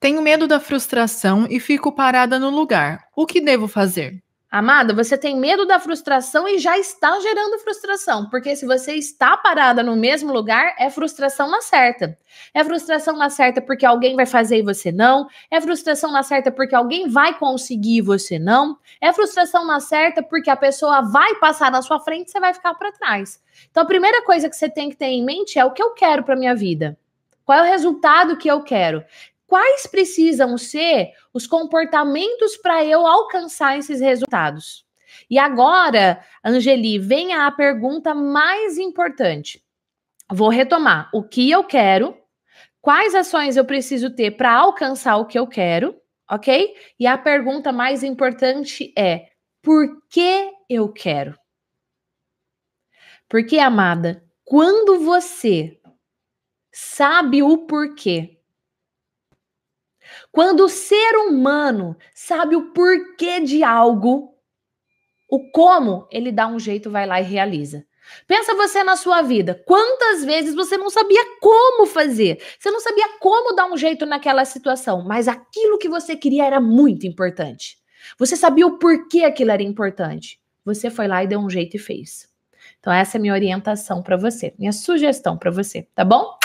Tenho medo da frustração e fico parada no lugar. O que devo fazer? Amada, você tem medo da frustração e já está gerando frustração, porque se você está parada no mesmo lugar, é frustração na certa. É frustração na certa porque alguém vai fazer e você não, é frustração na certa porque alguém vai conseguir e você não, é frustração na certa porque a pessoa vai passar na sua frente e você vai ficar para trás. Então a primeira coisa que você tem que ter em mente é o que eu quero para minha vida. Qual é o resultado que eu quero? quais precisam ser os comportamentos para eu alcançar esses resultados. E agora, Angeli, vem a pergunta mais importante. Vou retomar o que eu quero, quais ações eu preciso ter para alcançar o que eu quero, ok? E a pergunta mais importante é: por que eu quero? Porque, amada, quando você sabe o porquê, quando o ser humano sabe o porquê de algo, o como, ele dá um jeito, vai lá e realiza. Pensa você na sua vida. Quantas vezes você não sabia como fazer? Você não sabia como dar um jeito naquela situação, mas aquilo que você queria era muito importante. Você sabia o porquê aquilo era importante. Você foi lá e deu um jeito e fez. Então, essa é minha orientação para você, minha sugestão para você, tá bom?